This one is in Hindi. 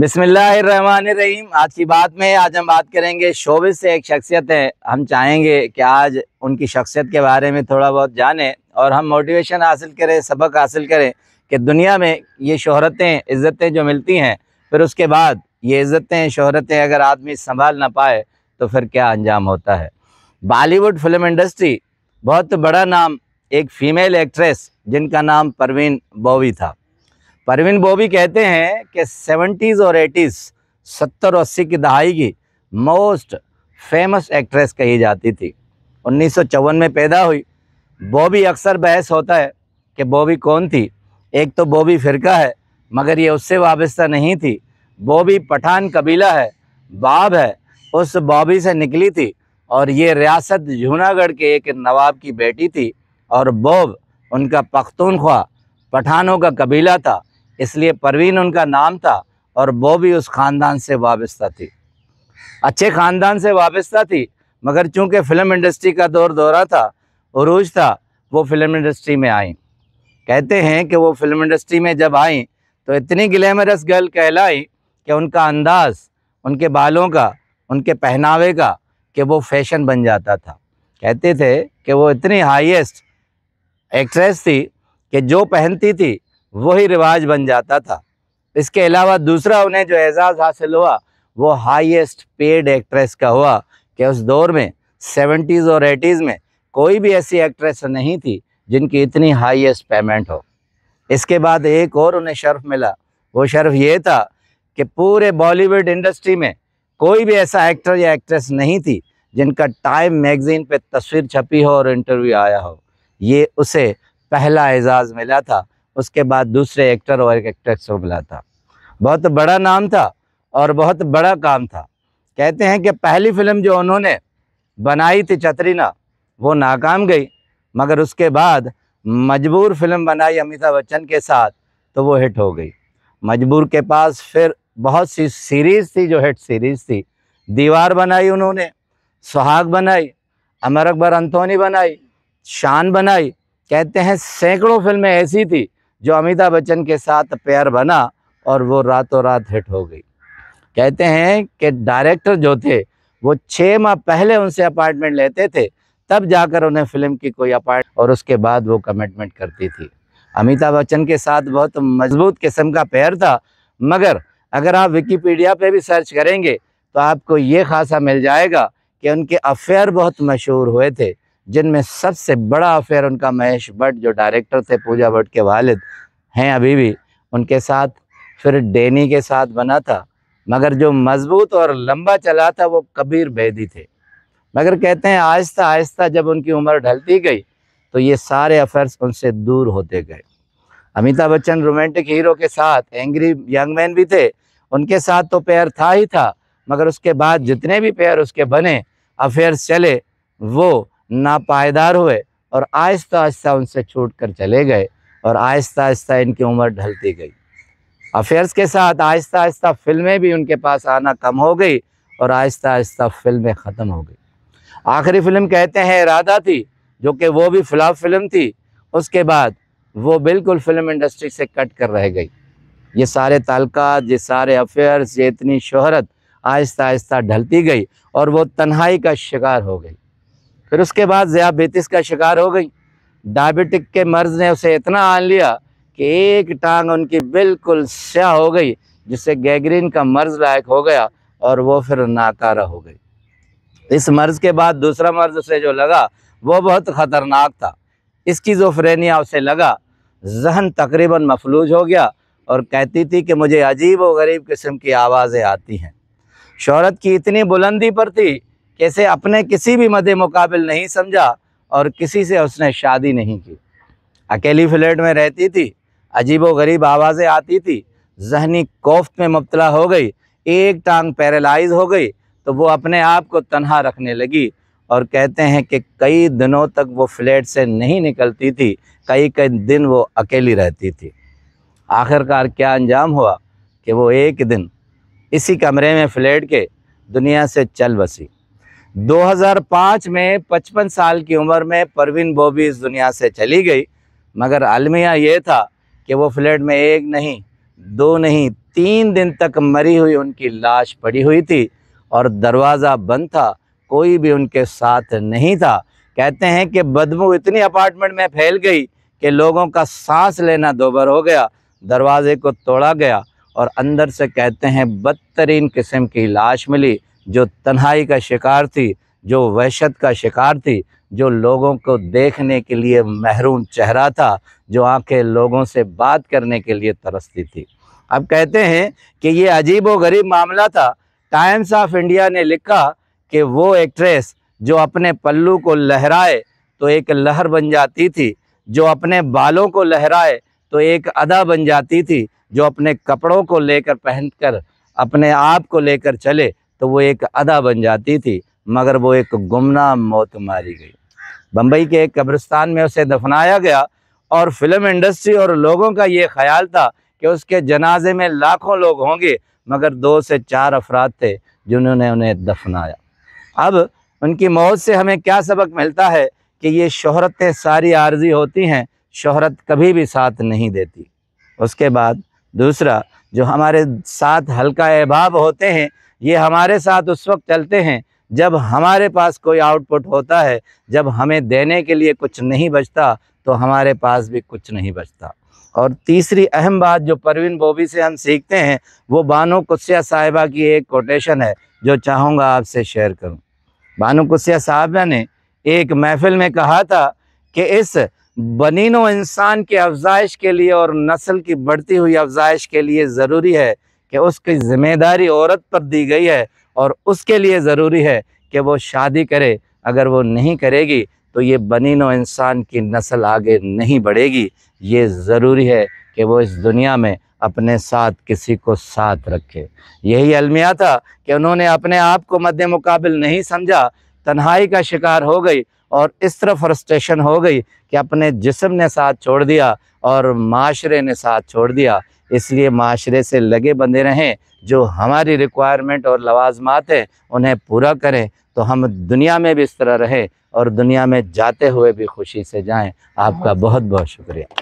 बिसमीम आज की बात में आज हम बात करेंगे शोबिस से एक शख्सियत है हम चाहेंगे कि आज उनकी शख्सियत के बारे में थोड़ा बहुत जानें और हम मोटिवेशन हासिल करें सबक हासिल करें कि दुनिया में ये शहरतें इज़्ज़तें जो मिलती हैं फिर उसके बाद ये इज़्ज़तें शहरतें अगर आदमी संभाल ना पाए तो फिर क्या अंजाम होता है बॉलीवुड फिल्म इंडस्ट्री बहुत बड़ा नाम एक फ़ीमेल एक्ट्रेस जिनका नाम परवीन बोवी था परवीन बॉबी कहते हैं कि सेवेंटीज़ और एटीज़ सत्तर और अस्सी की दहाई की मोस्ट फेमस एक्ट्रेस कही जाती थी उन्नीस में पैदा हुई बॉबी अक्सर बहस होता है कि बॉबी कौन थी एक तो बॉबी फ़िरका है मगर ये उससे वाबस्ता नहीं थी बॉबी पठान कबीला है बाब है उस बॉबी से निकली थी और ये रियासत जूनागढ़ के एक नवाब की बेटी थी और बॉब उनका पख्तूनख्वा पठानों का कबीला था इसलिए परवीन उनका नाम था और वो भी उस ख़ानदान से वाबस्ता थी अच्छे ख़ानदान से वाबस्ता थी मगर चूँकि फ़िल्म इंडस्ट्री का दौर दौरा था रूज था वो फ़िल्म इंडस्ट्री में आई कहते हैं कि वो फ़िल्म इंडस्ट्री में जब आई तो इतनी ग्लैमरस गर्ल कहलाई कि उनका अंदाज़ उनके बालों का उनके पहनावे का कि वो फैशन बन जाता था कहते थे कि वो इतनी हाईएस्ट एक्ट्रेस थी कि जो पहनती थी वही रिवाज बन जाता था इसके अलावा दूसरा उन्हें जो एजाज़ हासिल हुआ वो हाईएस्ट पेड एक्ट्रेस का हुआ कि उस दौर में सेवेंटीज़ और एटीज़ में कोई भी ऐसी एक्ट्रेस नहीं थी जिनकी इतनी हाईएस्ट पेमेंट हो इसके बाद एक और उन्हें शर्फ मिला वो शर्फ ये था कि पूरे बॉलीवुड इंडस्ट्री में कोई भी ऐसा एक्टर या एक्ट्रेस नहीं थी जिनका टाइम मैगज़ीन पर तस्वीर छपी हो और इंटरव्यू आया हो ये उसे पहला एजाज़ मिला था उसके बाद दूसरे एक्टर और एक एक्ट्रेस को बुलाता बहुत बड़ा नाम था और बहुत बड़ा काम था कहते हैं कि पहली फिल्म जो उन्होंने बनाई थी चतरीना वो नाकाम गई मगर उसके बाद मजबूर फिल्म बनाई अमिताभ बच्चन के साथ तो वो हिट हो गई मजबूर के पास फिर बहुत सी सीरीज़ थी जो हिट सीरीज़ थी दीवार बनाई उन्होंने सुहाग बनाई अमर अकबर अंतोनी बनाई शान बनाई कहते हैं सैकड़ों फिल्में ऐसी थी जो अमिताभ बच्चन के साथ प्यार बना और वो रातों रात हिट हो गई कहते हैं कि डायरेक्टर जो थे वो छः माह पहले उनसे अपार्टमेंट लेते थे तब जाकर उन्हें फिल्म की कोई अपार्ट और उसके बाद वो कमिटमेंट करती थी अमिताभ बच्चन के साथ बहुत मजबूत किस्म का पैर था मगर अगर आप विकीपीडिया पे भी सर्च करेंगे तो आपको ये खासा मिल जाएगा कि उनके अफेयर बहुत मशहूर हुए थे जिनमें सबसे बड़ा अफेयर उनका महेश भट्ट जो डायरेक्टर थे पूजा भट्ट के वालिद हैं अभी भी उनके साथ फिर डेनी के साथ बना था मगर जो मजबूत और लंबा चला था वो कबीर बेदी थे मगर कहते हैं आहिस्ता आहिस्ता जब उनकी उम्र ढलती गई तो ये सारे अफेयर्स उनसे दूर होते गए अमिताभ बच्चन रोमांटिक हीरो के साथ एंग्री यंग मैन भी थे उनके साथ तो पेयर था ही था मगर उसके बाद जितने भी पेयर उसके बने अफेयर्स चले वो ना पायदार हुए और आहिस्ता आहिस्ता उनसे छूट कर चले गए और आहिस्ता आहिस्ता इनकी उम्र ढलती गई अफेयर्स के साथ आहिस्ता आहिस्ता फिल्में भी उनके पास आना कम हो गई और आहिस्ता आहिस्ता फिल्में ख़त्म हो गई आखिरी फिल्म कहते हैं इरादा थी जो कि वो भी फ्लॉप फिल्म थी उसके बाद वो बिल्कुल फिल्म इंडस्ट्री से कट कर रह गई ये सारे ताल्लुकात ये सारे अफेयर्स ये इतनी शोहरत आहिस्ता आहिस्ता ढलती गई और वो तन्हाई का शिकार हो गई फिर उसके बाद ज़ियाबेटिस का शिकार हो गई डायबिटिक के मर्ज़ ने उसे इतना आन लिया कि एक टांग उनकी बिल्कुल स्या हो गई जिससे गैग्रीन का मर्ज़ लायक हो गया और वो फिर नाकारा हो गई इस मर्ज़ के बाद दूसरा मर्ज़ उसे जो लगा वो बहुत ख़तरनाक था इसकी जो फ्रेनिया उसे लगा जहन तकरीबन मफलूज हो गया और कहती थी कि मुझे अजीब व गरीब किस्म की आवाज़ें आती हैं शहरत की इतनी बुलंदी पर थी कैसे अपने किसी भी मदे मुकाबिल नहीं समझा और किसी से उसने शादी नहीं की अकेली फ्लैट में रहती थी अजीब व गरीब आवाज़ें आती थी जहनी कोफ्त में मुबतला हो गई एक टांग पैरालाइज हो गई तो वो अपने आप को तनहा रखने लगी और कहते हैं कि कई दिनों तक वो फ्लैट से नहीं निकलती थी कई कई दिन वो अकेली रहती थी आखिरकार क्या अंजाम हुआ कि वो एक दिन इसी कमरे में फ्लैट के दुनिया से चल बसी 2005 में 55 साल की उम्र में परवीन बॉबी इस दुनिया से चली गई मगर अलमिया ये था कि वो फ्लैट में एक नहीं दो नहीं तीन दिन तक मरी हुई उनकी लाश पड़ी हुई थी और दरवाज़ा बंद था कोई भी उनके साथ नहीं था कहते हैं कि बदबू इतनी अपार्टमेंट में फैल गई कि लोगों का सांस लेना दोबर हो गया दरवाज़े को तोड़ा गया और अंदर से कहते हैं बदतरीन किस्म की लाश मिली जो तन्हाई का शिकार थी जो वहशत का शिकार थी जो लोगों को देखने के लिए महरूम चेहरा था जो आंखें लोगों से बात करने के लिए तरसती थी अब कहते हैं कि ये अजीब व गरीब मामला था टाइम्स ऑफ इंडिया ने लिखा कि वो एक्ट्रेस जो अपने पल्लू को लहराए तो एक लहर बन जाती थी जो अपने बालों को लहराए तो एक अदा बन जाती थी जो अपने कपड़ों को लेकर पहनकर अपने आप को लेकर चले तो वो एक अदा बन जाती थी मगर वो एक गुमनाम मौत मारी गई बम्बई के एक कब्रिस्तान में उसे दफनाया गया और फिल्म इंडस्ट्री और लोगों का ये ख्याल था कि उसके जनाजे में लाखों लोग होंगे मगर दो से चार अफराद थे जिन्होंने उन्हें दफनाया अब उनकी मौत से हमें क्या सबक मिलता है कि ये शहरतें सारी आर्जी होती हैं शहरत कभी भी साथ नहीं देती उसके बाद दूसरा जो हमारे साथ हल्का अहबाब होते हैं ये हमारे साथ उस वक्त चलते हैं जब हमारे पास कोई आउटपुट होता है जब हमें देने के लिए कुछ नहीं बचता तो हमारे पास भी कुछ नहीं बचता और तीसरी अहम बात जो परवीन बोबी से हम सीखते हैं वो बानो कुसिया साहिबा की एक कोटेशन है जो चाहूँगा आपसे शेयर करूँ बानो कुसिया साहबा ने एक महफिल में कहा था कि इस बनीन व इंसान की अफजाइश के लिए और नस्ल की बढ़ती हुई अफजाइश के लिए ज़रूरी है कि उसकी ज़िम्मेदारी औरत पर दी गई है और उसके लिए ज़रूरी है कि वो शादी करे अगर वो नहीं करेगी तो ये बनीन व इंसान की नस्ल आगे नहीं बढ़ेगी ये ज़रूरी है कि वो इस दुनिया में अपने साथ किसी को साथ रखे यही अलमिया था कि उन्होंने अपने आप को मद्द मुकाबल नहीं समझा तन्हाई का शिकार हो गई और इस तरह फ्रस्ट्रेशन हो गई कि अपने जिसम ने साथ छोड़ दिया और माशरे ने साथ छोड़ दिया इसलिए माशरे से लगे बंदे रहें जो हमारी रिक्वायरमेंट और लवाजमात है उन्हें पूरा करें तो हम दुनिया में भी इस तरह रहें और दुनिया में जाते हुए भी खुशी से जाएं आपका बहुत बहुत शुक्रिया